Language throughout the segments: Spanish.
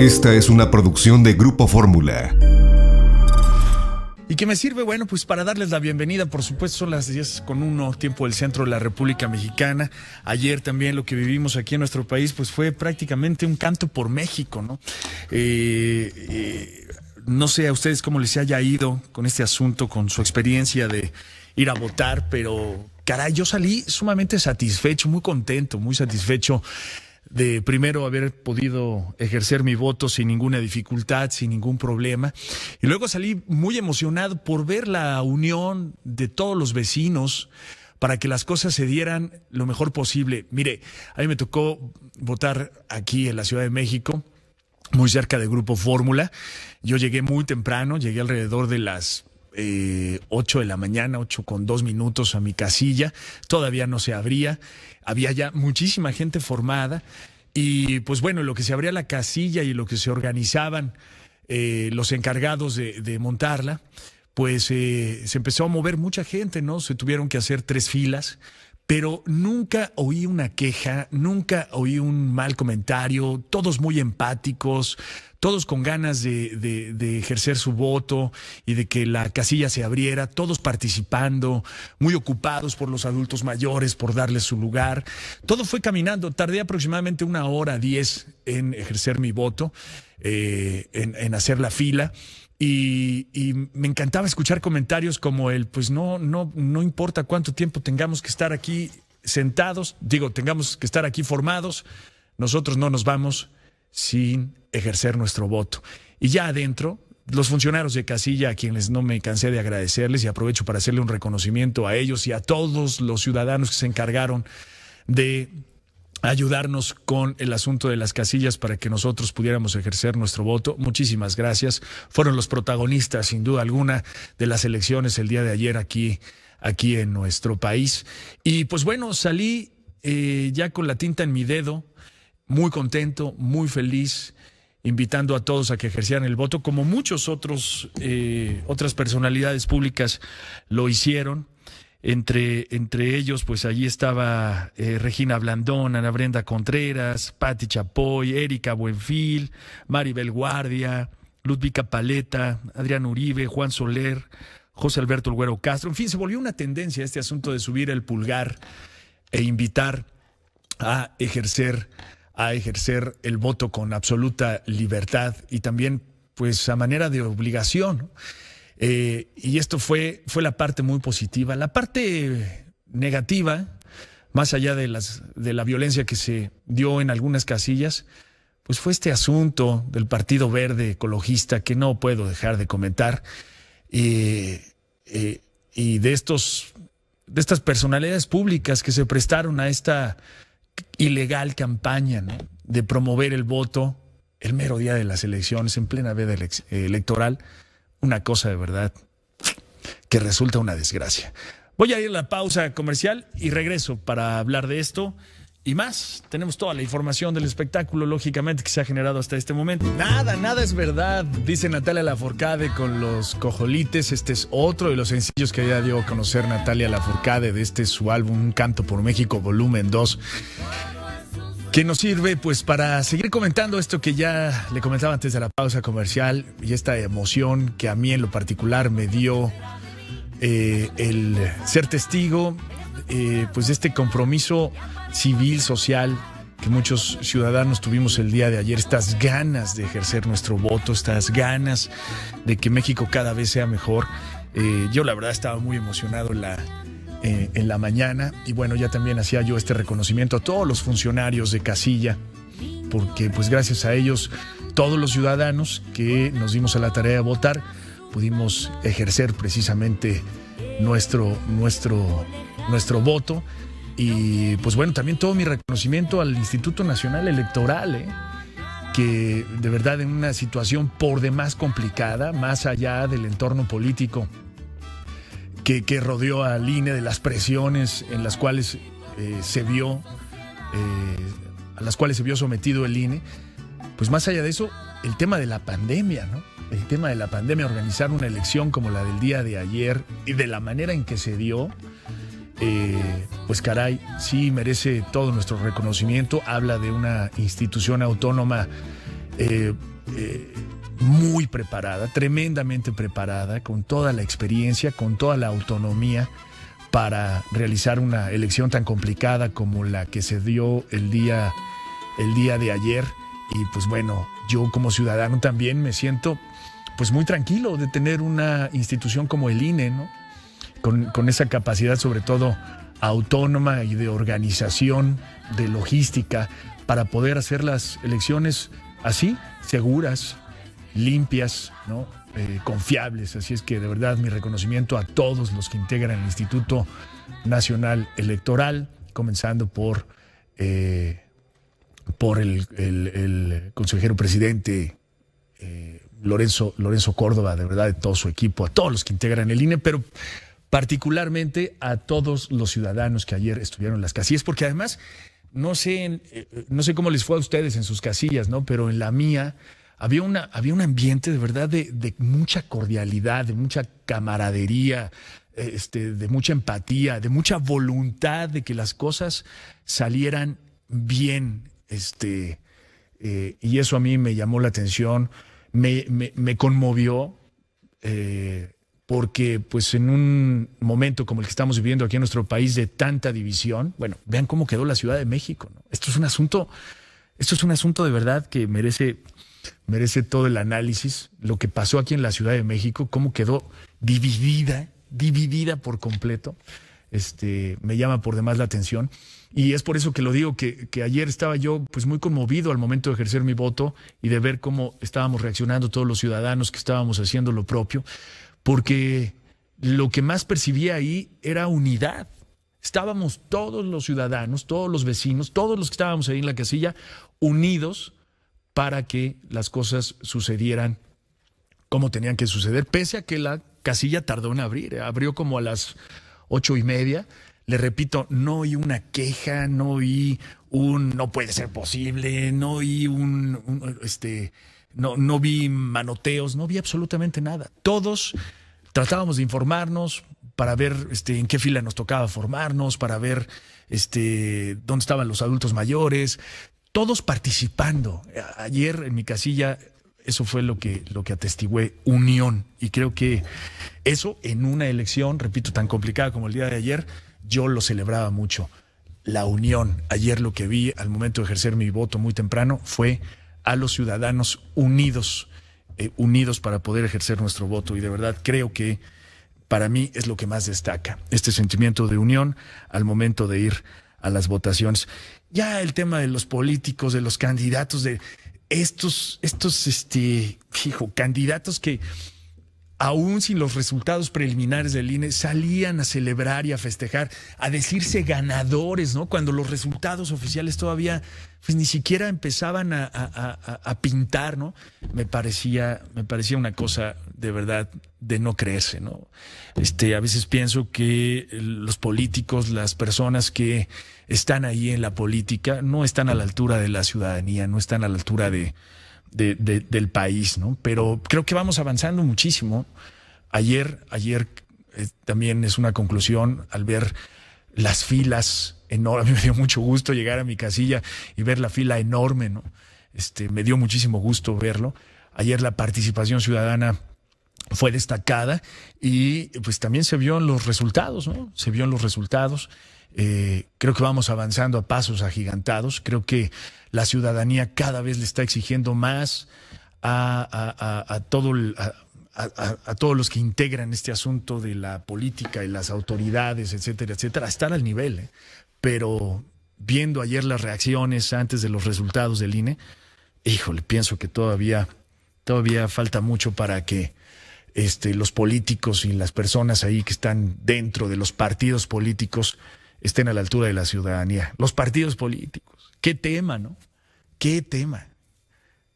Esta es una producción de Grupo Fórmula. Y que me sirve, bueno, pues para darles la bienvenida, por supuesto, son las 10 con uno, tiempo del centro de la República Mexicana. Ayer también lo que vivimos aquí en nuestro país, pues fue prácticamente un canto por México, ¿no? Eh, eh, no sé a ustedes cómo les haya ido con este asunto, con su experiencia de ir a votar, pero caray, yo salí sumamente satisfecho, muy contento, muy satisfecho de primero haber podido ejercer mi voto sin ninguna dificultad, sin ningún problema. Y luego salí muy emocionado por ver la unión de todos los vecinos para que las cosas se dieran lo mejor posible. Mire, a mí me tocó votar aquí en la Ciudad de México, muy cerca del Grupo Fórmula. Yo llegué muy temprano, llegué alrededor de las 8 eh, de la mañana, 8 con 2 minutos a mi casilla, todavía no se abría, había ya muchísima gente formada y pues bueno, lo que se abría la casilla y lo que se organizaban eh, los encargados de, montarla, pues eh, se empezó a mover mucha gente, ¿no? Se tuvieron que hacer tres filas pero nunca oí una queja, nunca oí un mal comentario, todos muy empáticos, todos con ganas de, ejercer su voto y de que la casilla se abriera, todos participando, muy ocupados por los adultos mayores, por darles su lugar. Todo fue caminando, tardé aproximadamente una hora, diez en ejercer mi voto, eh, en, hacer la fila. Y, me encantaba escuchar comentarios como el, pues no, no, no importa cuánto tiempo tengamos que estar aquí sentados, digo, tengamos que estar aquí formados, nosotros no nos vamos, sin ejercer nuestro voto. Y ya adentro, los funcionarios de casilla, a quienes no me cansé de agradecerles y aprovecho para hacerle un reconocimiento a ellos y a todos los ciudadanos que se encargaron de ayudarnos con el asunto de las casillas para que nosotros pudiéramos ejercer nuestro voto. Muchísimas gracias. Fueron los protagonistas, sin duda alguna, de las elecciones el día de ayer aquí, aquí en nuestro país. Y pues bueno, salí eh, ya con la tinta en mi dedo muy contento, muy feliz, invitando a todos a que ejercieran el voto, como muchos otros eh, otras personalidades públicas lo hicieron. Entre, entre ellos, pues allí estaba eh, Regina Blandón, Ana Brenda Contreras, Patti Chapoy, Erika Buenfil, Maribel Guardia, Ludvica Paleta, Adrián Uribe, Juan Soler, José Alberto El Castro. En fin, se volvió una tendencia este asunto de subir el pulgar e invitar a ejercer a ejercer el voto con absoluta libertad y también pues a manera de obligación. Eh, y esto fue, fue la parte muy positiva. La parte negativa, más allá de, las, de la violencia que se dio en algunas casillas, pues fue este asunto del Partido Verde Ecologista que no puedo dejar de comentar. y eh, de estos de estas personalidades públicas que se prestaron a esta ilegal campaña de promover el voto el mero día de las elecciones, en plena veda eh, electoral, una cosa de verdad que resulta una desgracia. Voy a ir a la pausa comercial y regreso para hablar de esto y más. Tenemos toda la información del espectáculo, lógicamente, que se ha generado hasta este momento. Nada, nada es verdad, dice Natalia Laforcade con los cojolites. Este es otro de los sencillos que ya dio a conocer Natalia Laforcade de este su álbum Canto por México, volumen 2 que nos sirve pues para seguir comentando esto que ya le comentaba antes de la pausa comercial y esta emoción que a mí en lo particular me dio eh, el ser testigo eh, pues este compromiso civil, social que muchos ciudadanos tuvimos el día de ayer, estas ganas de ejercer nuestro voto, estas ganas de que México cada vez sea mejor. Eh, yo la verdad estaba muy emocionado en la, eh, en la mañana y bueno, ya también hacía yo este reconocimiento a todos los funcionarios de casilla, porque pues gracias a ellos todos los ciudadanos que nos dimos a la tarea de votar pudimos ejercer precisamente nuestro, nuestro, nuestro voto. Y pues bueno, también todo mi reconocimiento al Instituto Nacional Electoral, ¿eh? que de verdad en una situación por demás complicada, más allá del entorno político que, rodeó al INE, de las presiones en las cuales eh, se vio, eh, a las cuales se vio sometido el INE, pues más allá de eso, el tema de la pandemia, ¿no? el tema de la pandemia, organizar una elección como la del día de ayer y de la manera en que se dio, eh, pues caray, sí merece todo nuestro reconocimiento. Habla de una institución autónoma eh, eh, muy preparada, tremendamente preparada, con toda la experiencia, con toda la autonomía para realizar una elección tan complicada como la que se dio el día, el día de ayer. Y pues bueno, yo como ciudadano también me siento pues muy tranquilo de tener una institución como el INE, ¿no? Con, esa capacidad sobre todo autónoma y de organización, de logística, para poder hacer las elecciones así, seguras, limpias, ¿no? Eh, confiables. Así es que de verdad mi reconocimiento a todos los que integran el Instituto Nacional Electoral, comenzando por, eh, por el consejero presidente Lorenzo, Lorenzo Córdoba, de verdad, de todo su equipo, a todos los que integran el INE, pero particularmente a todos los ciudadanos que ayer estuvieron en las casillas, porque además, no sé, eh, no sé cómo les fue a ustedes en sus casillas, ¿no? Pero en la mía había, una, había un ambiente de verdad de, de mucha cordialidad, de mucha camaradería, este, de mucha empatía, de mucha voluntad de que las cosas salieran bien. Este, eh, y eso a mí me llamó la atención me, me, conmovió eh, porque pues en un momento como el que estamos viviendo aquí en nuestro país de tanta división, bueno, vean cómo quedó la Ciudad de México. Esto es un asunto, esto es un asunto de verdad que merece, merece todo el análisis, lo que pasó aquí en la Ciudad de México, cómo quedó dividida, dividida por completo. Este, me llama por demás la atención. Y es por eso que lo digo, que, ayer estaba yo pues muy conmovido al momento de ejercer mi voto y de ver cómo estábamos reaccionando todos los ciudadanos que estábamos haciendo lo propio, porque lo que más percibía ahí era unidad. Estábamos todos los ciudadanos, todos los vecinos, todos los que estábamos ahí en la casilla, unidos para que las cosas sucedieran como tenían que suceder, pese a que la casilla tardó en abrir, eh, abrió como a las ocho y media le repito, no vi una queja, no vi un no puede ser posible, no vi un, este, no, no vi manoteos, no vi absolutamente nada. Todos tratábamos de informarnos para ver este, en qué fila nos tocaba formarnos, para ver este, dónde estaban los adultos mayores, todos participando. Ayer en mi casilla eso fue lo que, lo que atestigué, unión. Y creo que eso en una elección, repito, tan complicada como el día de ayer, yo lo celebraba mucho. La unión. Ayer lo que vi al momento de ejercer mi voto muy temprano fue a los ciudadanos unidos, eh, unidos para poder ejercer nuestro voto. Y de verdad creo que para mí es lo que más destaca, este sentimiento de unión al momento de ir a las votaciones. Ya el tema de los políticos, de los candidatos, de estos, estos, este, hijo, candidatos que aún sin los resultados preliminares del INE, salían a celebrar y a festejar, a decirse ganadores, ¿no? Cuando los resultados oficiales todavía pues, ni siquiera empezaban a, pintar, ¿no? Me parecía, me parecía una cosa de verdad de no creerse, ¿no? Este, a veces pienso que los políticos, las personas que están ahí en la política, no están a la altura de la ciudadanía, no están a la altura de, del país, ¿no? Pero creo que vamos avanzando muchísimo. Ayer, ayer eh, también es una conclusión al ver las filas enormes. me dio mucho gusto llegar a mi casilla y ver la fila enorme, ¿no? Este, me dio muchísimo gusto verlo. Ayer la participación ciudadana fue destacada y pues también se vio en los resultados, ¿no? Se vio los resultados. Eh, creo que vamos avanzando a pasos agigantados. Creo que la ciudadanía cada vez le está exigiendo más a, a, todo a, todos los que integran este asunto de la política y las autoridades, etcétera, etcétera, a estar al nivel. ¿eh? Pero viendo ayer las reacciones antes de los resultados del INE, híjole, pienso que todavía, todavía falta mucho para que este, los políticos y las personas ahí que están dentro de los partidos políticos estén a la altura de la ciudadanía. Los partidos políticos. Qué tema, ¿no? Qué tema.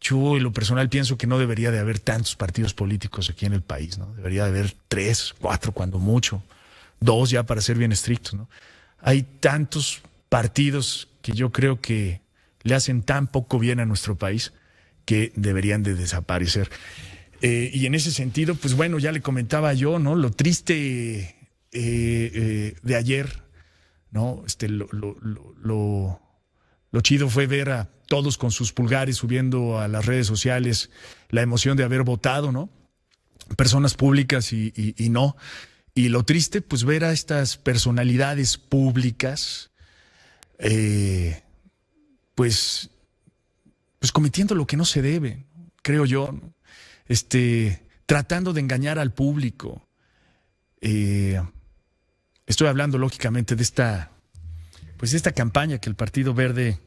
Yo en lo personal pienso que no debería de haber tantos partidos políticos aquí en el país, ¿no? Debería de haber tres, cuatro, cuando mucho, dos ya para ser bien estrictos, ¿no? Hay tantos partidos que yo creo que le hacen tan poco bien a nuestro país que deberían de desaparecer. Eh, y en ese sentido, pues bueno, ya le comentaba yo, ¿no? Lo triste eh, eh, de ayer ¿no? Este, lo, chido fue ver a todos con sus pulgares subiendo a las redes sociales la emoción de haber votado, ¿no? Personas públicas y, no. Y lo triste, pues ver a estas personalidades públicas, eh, pues, pues cometiendo lo que no se debe, creo yo, este, tratando de engañar al público. Eh, Estoy hablando lógicamente de esta, pues esta campaña que el Partido Verde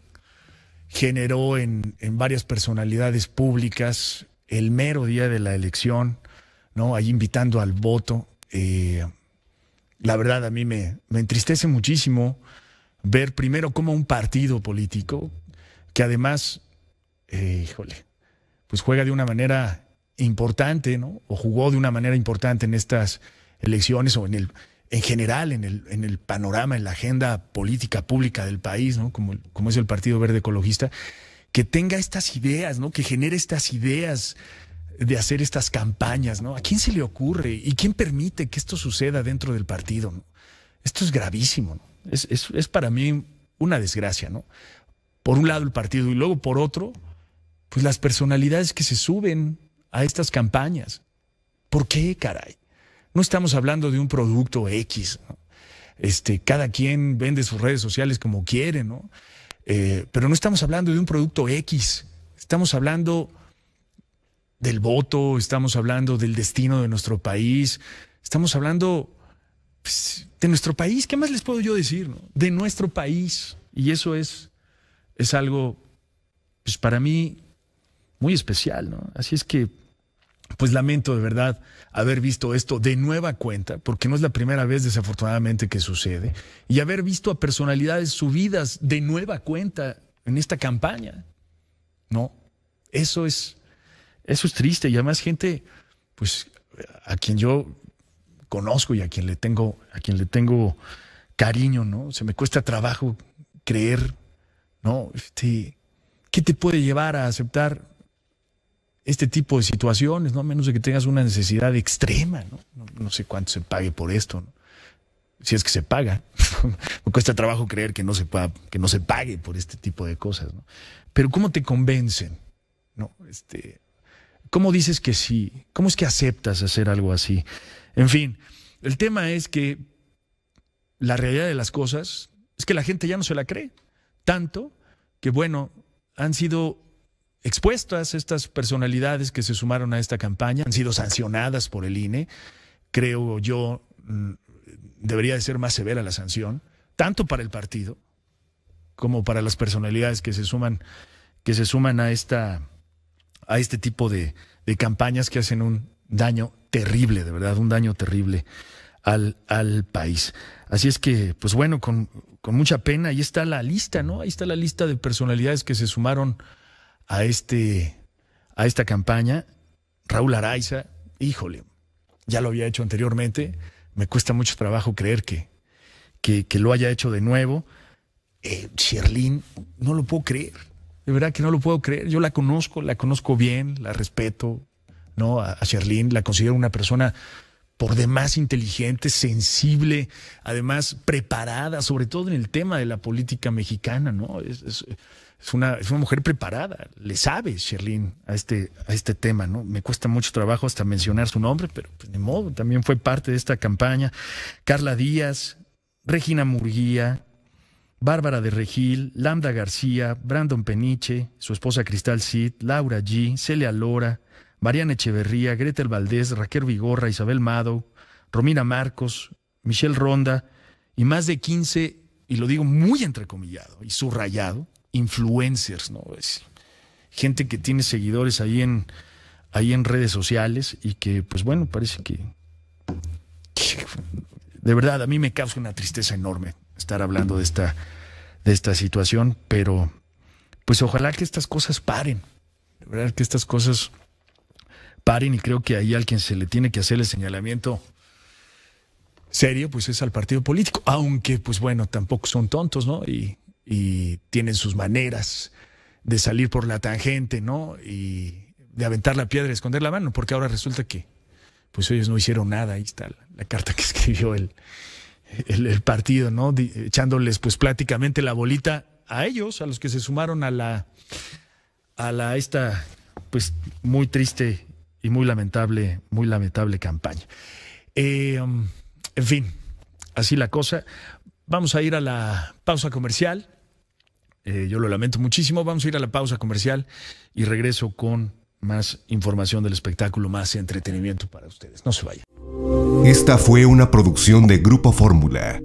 generó en, en varias personalidades públicas el mero día de la elección, ¿no? Ahí invitando al voto. Eh, la verdad, a mí me, me entristece muchísimo ver primero cómo un partido político, que además, eh, híjole, pues juega de una manera importante, ¿no? O jugó de una manera importante en estas elecciones o en el en general en el, panorama, en la agenda política pública del país, ¿no? Como, es el Partido Verde Ecologista, que tenga estas ideas, ¿no? Que genere estas ideas de hacer estas campañas, ¿no? ¿A quién se le ocurre? ¿Y quién permite que esto suceda dentro del partido? Esto es gravísimo, es, es, para mí una desgracia, ¿no? Por un lado el partido y luego por otro, pues las personalidades que se suben a estas campañas. ¿Por qué, caray? no estamos hablando de un producto X. Este, cada quien vende sus redes sociales como quiere, ¿no? Eh, pero no estamos hablando de un producto X. Estamos hablando del voto, estamos hablando del destino de nuestro país, estamos hablando pues, de nuestro país. ¿Qué más les puedo yo decir? No? De nuestro país. Y eso es, es algo, pues para mí, muy especial, ¿no? Así es que pues lamento de verdad haber visto esto de nueva cuenta, porque no es la primera vez desafortunadamente que sucede, y haber visto a personalidades subidas de nueva cuenta en esta campaña. No, eso es, eso es triste, y además gente, pues a quien yo conozco y a quien le tengo, a quien le tengo cariño, ¿no? Se me cuesta trabajo creer, ¿no? Este, ¿Qué te puede llevar a aceptar este tipo de situaciones, ¿no? A menos de que tengas una necesidad extrema, ¿no? No, sé cuánto se pague por esto, Si es que se paga. Me cuesta trabajo creer que no se que no se pague por este tipo de cosas, Pero ¿cómo te convencen? ¿No? Este, ¿Cómo dices que sí? ¿Cómo es que aceptas hacer algo así? En fin, el tema es que la realidad de las cosas es que la gente ya no se la cree. Tanto que, bueno, han sido expuestas estas personalidades que se sumaron a esta campaña, han sido sancionadas por el INE. Creo yo, mm, debería de ser más severa la sanción, tanto para el partido como para las personalidades que se suman, que se suman a, esta, a este tipo de, campañas que hacen un daño terrible, de verdad, un daño terrible al, al país. Así es que, pues bueno, con, con mucha pena, ahí está la lista, ¿no? Ahí está la lista de personalidades que se sumaron a, este, a esta campaña. Raúl Araiza, híjole, ya lo había hecho anteriormente, me cuesta mucho trabajo creer que, que, que lo haya hecho de nuevo. Eh, Sherlyn, no lo puedo creer, de verdad que no lo puedo creer, yo la conozco, la conozco bien, la respeto, ¿no? A, Sherlin la considero una persona por demás inteligente, sensible, además preparada, sobre todo en el tema de la política mexicana, ¿no? es, es una, mujer preparada, le sabe, Sherlyn, a este, a este tema, ¿no? Me cuesta mucho trabajo hasta mencionar su nombre, pero de pues, modo, también fue parte de esta campaña. Carla Díaz, Regina Murguía, Bárbara de Regil, Lambda García, Brandon Peniche, su esposa Cristal Cid, Laura G., Celia Lora, Mariana Echeverría, Gretel Valdés, Raquel Vigorra, Isabel Mado, Romina Marcos, Michelle Ronda, y más de 15, y lo digo muy entrecomillado y subrayado, influencers, ¿no? Es gente que tiene seguidores ahí en, ahí en redes sociales y que, pues bueno, parece que... De verdad, a mí me causa una tristeza enorme estar hablando de esta, de esta situación, pero pues ojalá que estas cosas paren. De verdad que estas cosas paren y creo que ahí al quien se le tiene que hacer el señalamiento serio, pues es al partido político, aunque pues bueno, tampoco son tontos, ¿no? Y y tienen sus maneras de salir por la tangente, ¿no? Y de aventar la piedra y esconder la mano, porque ahora resulta que pues ellos no hicieron nada, ahí está la, carta que escribió el, partido, ¿no? echándoles pues pláticamente la bolita a ellos, a los que se sumaron a la a la esta pues muy triste y muy lamentable, muy lamentable campaña. Eh, um, en fin, así la cosa. Vamos a ir a la pausa comercial. Eh, yo lo lamento muchísimo. Vamos a ir a la pausa comercial y regreso con más información del espectáculo, más entretenimiento para ustedes. No se vayan. Esta fue una producción de Grupo Fórmula.